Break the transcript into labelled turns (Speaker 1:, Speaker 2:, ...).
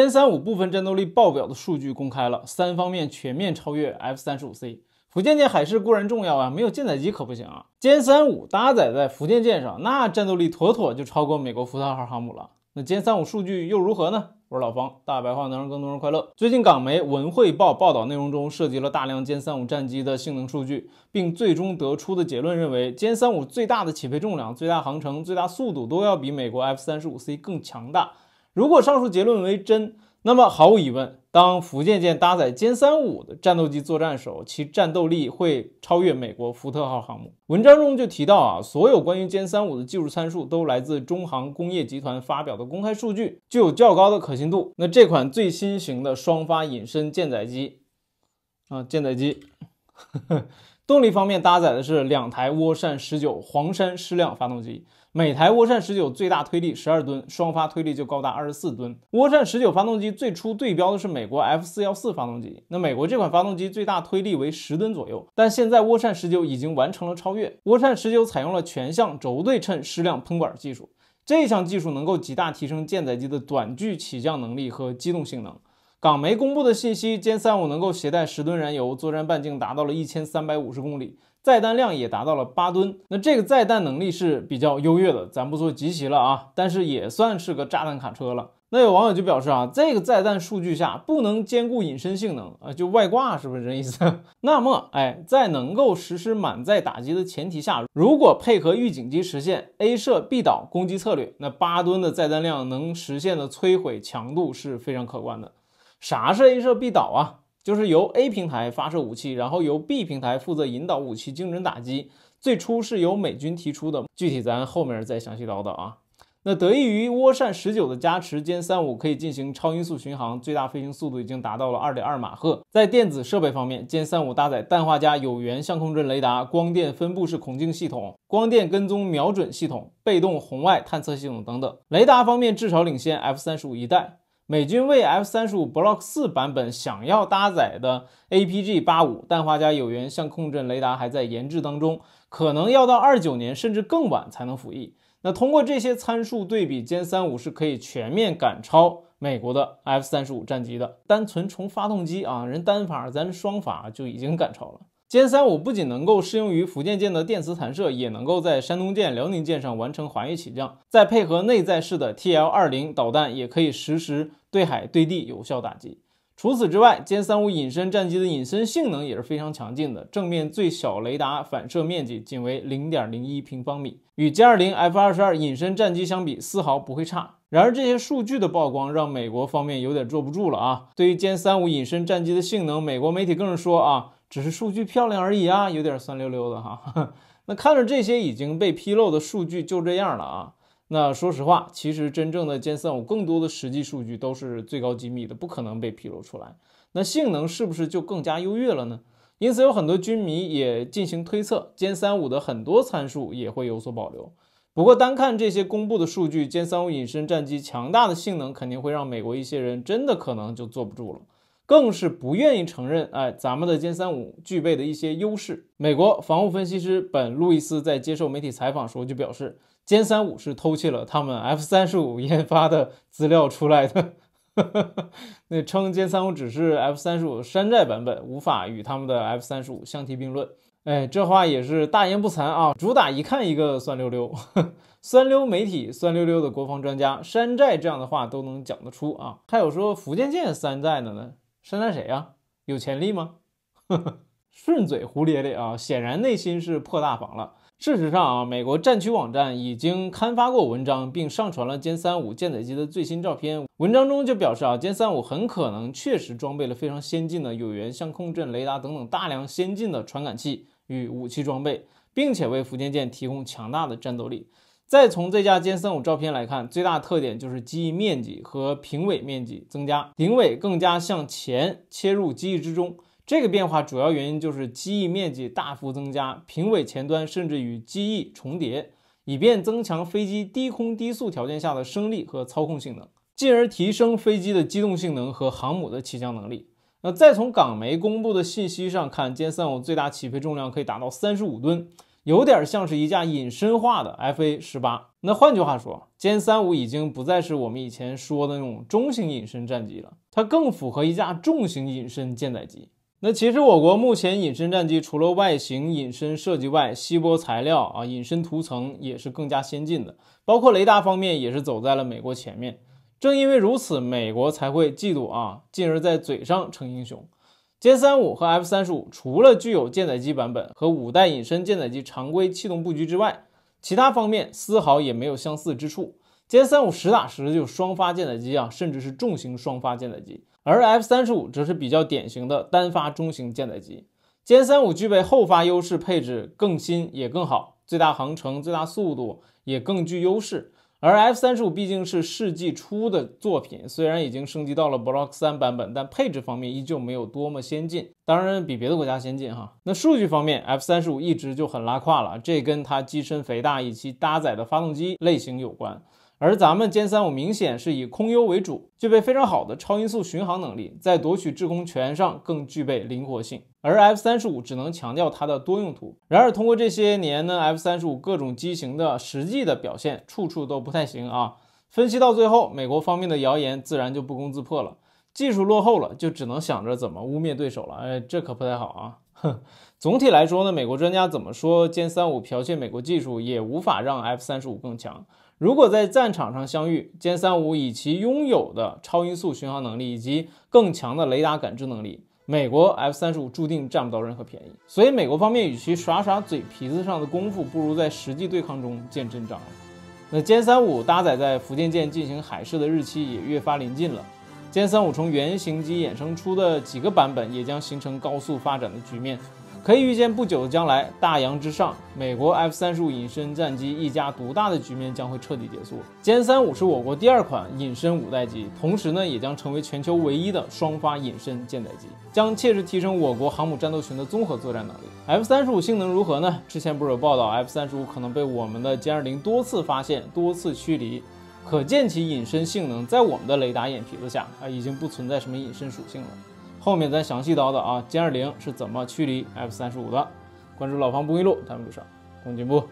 Speaker 1: 歼三五部分战斗力爆表的数据公开了，三方面全面超越 F 三十五 C。福建舰海事固然重要啊，没有舰载机可不行啊。歼三五搭载在福建舰上，那战斗力妥妥就超过美国福特号航母了。那歼三五数据又如何呢？我是老方，大白话能让更多人快乐。最近港媒《文汇报》报道内容中涉及了大量歼三五战机的性能数据，并最终得出的结论认为，歼三五最大的起飞重量、最大航程、最大速度都要比美国 F 三十五 C 更强大。如果上述结论为真，那么毫无疑问，当福建舰搭载歼三五的战斗机作战时，其战斗力会超越美国福特号航母。文章中就提到啊，所有关于歼三五的技术参数都来自中航工业集团发表的公开数据，具有较高的可信度。那这款最新型的双发隐身舰载机，啊，舰载机，动力方面搭载的是两台涡扇十九黄山矢量发动机。每台涡扇十九最大推力十二吨，双发推力就高达二十四吨。涡扇十九发动机最初对标的是美国 F 四幺四发动机，那美国这款发动机最大推力为十吨左右，但现在涡扇十九已经完成了超越。涡扇十九采用了全向轴对称矢量喷管技术，这项技术能够极大提升舰载机的短距起降能力和机动性能。港媒公布的信息，歼三五能够携带十吨燃油，作战半径达到了一千三百五十公里。载弹量也达到了八吨，那这个载弹能力是比较优越的，咱不说集齐了啊，但是也算是个炸弹卡车了。那有网友就表示啊，这个载弹数据下不能兼顾隐身性能啊，就外挂是不是这意思？那么，哎，在能够实施满载打击的前提下，如果配合预警机实现 A 射 B 导攻击策略，那八吨的载弹量能实现的摧毁强度是非常可观的。啥是 A 射 B 导啊？就是由 A 平台发射武器，然后由 B 平台负责引导武器精准打击。最初是由美军提出的，具体咱后面再详细聊叨啊。那得益于涡扇十九的加持，歼三五可以进行超音速巡航，最大飞行速度已经达到了二点二马赫。在电子设备方面，歼三五搭载氮化镓有源相控阵雷达、光电分布式孔径系统、光电跟踪瞄准系统、被动红外探测系统等等。雷达方面至少领先 F 三十五一代。美军为 F 三十五 Block 四版本想要搭载的 APG 八五氮化镓有源相控阵雷达还在研制当中，可能要到二九年甚至更晚才能服役。那通过这些参数对比，歼三五是可以全面赶超美国的 F 三十五战机的。单从发动机啊，人单法，咱双法就已经赶超了。歼三五不仅能够适用于福建舰的电磁弹射，也能够在山东舰、辽宁舰上完成滑跃起降。再配合内在式的 TL 二零导弹，也可以实时对海对地有效打击。除此之外，歼三五隐身战机的隐身性能也是非常强劲的，正面最小雷达反射面积仅为零点零一平方米，与歼二零 F 二十二隐身战机相比，丝毫不会差。然而，这些数据的曝光让美国方面有点坐不住了啊！对于歼三五隐身战机的性能，美国媒体更是说啊。只是数据漂亮而已啊，有点酸溜溜的哈。那看着这些已经被披露的数据就这样了啊。那说实话，其实真正的歼三五更多的实际数据都是最高机密的，不可能被披露出来。那性能是不是就更加优越了呢？因此，有很多军迷也进行推测，歼三五的很多参数也会有所保留。不过，单看这些公布的数据，歼三五隐身战机强大的性能肯定会让美国一些人真的可能就坐不住了。更是不愿意承认，哎，咱们的歼三五具备的一些优势。美国防务分析师本·路易斯在接受媒体采访时候就表示，歼三五是偷窃了他们 F 三十五研发的资料出来的，那称歼三五只是 F 三十五山寨版本，无法与他们的 F 三十五相提并论。哎，这话也是大言不惭啊，主打一看一个酸溜溜，酸溜媒体，酸溜溜的国防专家，山寨这样的话都能讲得出啊，还有说福建舰山寨的呢。山寨谁啊？有潜力吗？顺嘴胡咧咧啊，显然内心是破大防了。事实上啊，美国战区网站已经刊发过文章，并上传了歼三五舰载机的最新照片。文章中就表示啊，歼三五很可能确实装备了非常先进的有源相控阵雷达等等大量先进的传感器与武器装备，并且为福建舰提供强大的战斗力。再从这架歼三五照片来看，最大特点就是机翼面积和平尾面积增加，顶尾更加向前切入机翼之中。这个变化主要原因就是机翼面积大幅增加，平尾前端甚至与机翼重叠，以便增强飞机低空低速条件下的升力和操控性能，进而提升飞机的机动性能和航母的起降能力。那再从港媒公布的信息上看，歼三五最大起飞重量可以达到三十五吨。有点像是一架隐身化的 FA-18，那换句话说，歼三五已经不再是我们以前说的那种中型隐身战机了，它更符合一架重型隐身舰载机。那其实我国目前隐身战机除了外形隐身设计外，吸波材料啊、隐身涂层也是更加先进的，包括雷达方面也是走在了美国前面。正因为如此，美国才会嫉妒啊，进而在嘴上逞英雄。歼三五和 F 三十五除了具有舰载机版本和五代隐身舰载机常规气动布局之外，其他方面丝毫也没有相似之处。歼三五实打实就双发舰载机啊，甚至是重型双发舰载机，而 F 三十五则是比较典型的单发中型舰载机。歼三五具备后发优势，配置更新也更好，最大航程、最大速度也更具优势。而 F 三十五毕竟是世纪初的作品，虽然已经升级到了 Block 三版本，但配置方面依旧没有多么先进。当然，比别的国家先进哈。那数据方面，F 三十五一直就很拉胯了，这跟它机身肥大以及搭载的发动机类型有关。而咱们歼三五明显是以空优为主，具备非常好的超音速巡航能力，在夺取制空权上更具备灵活性。而 F 三十五只能强调它的多用途。然而，通过这些年呢，F 三十五各种机型的实际的表现，处处都不太行啊。分析到最后，美国方面的谣言自然就不攻自破了。技术落后了，就只能想着怎么污蔑对手了。哎，这可不太好啊。哼，总体来说呢，美国专家怎么说，歼三五剽窃美国技术也无法让 F 三十五更强。如果在战场上相遇，歼三五以其拥有的超音速巡航能力以及更强的雷达感知能力，美国 F 三十五注定占不到任何便宜。所以，美国方面与其耍耍嘴皮子上的功夫，不如在实际对抗中见真章。那歼三五搭载在福建舰进行海试的日期也越发临近了，歼三五从原型机衍生出的几个版本也将形成高速发展的局面。可以预见，不久的将来，大洋之上，美国 F 三十五隐身战机一家独大的局面将会彻底结束。歼三五是我国第二款隐身五代机，同时呢，也将成为全球唯一的双发隐身舰载机，将切实提升我国航母战斗群的综合作战能力。F 三十五性能如何呢？之前不是有报道，F 三十五可能被我们的歼二零多次发现、多次驱离，可见其隐身性能在我们的雷达眼皮子下啊，已经不存在什么隐身属性了。后面咱详细叨叨啊，歼二零是怎么驱离 F 三十五的？关注老方不迷路，咱们路上共进步。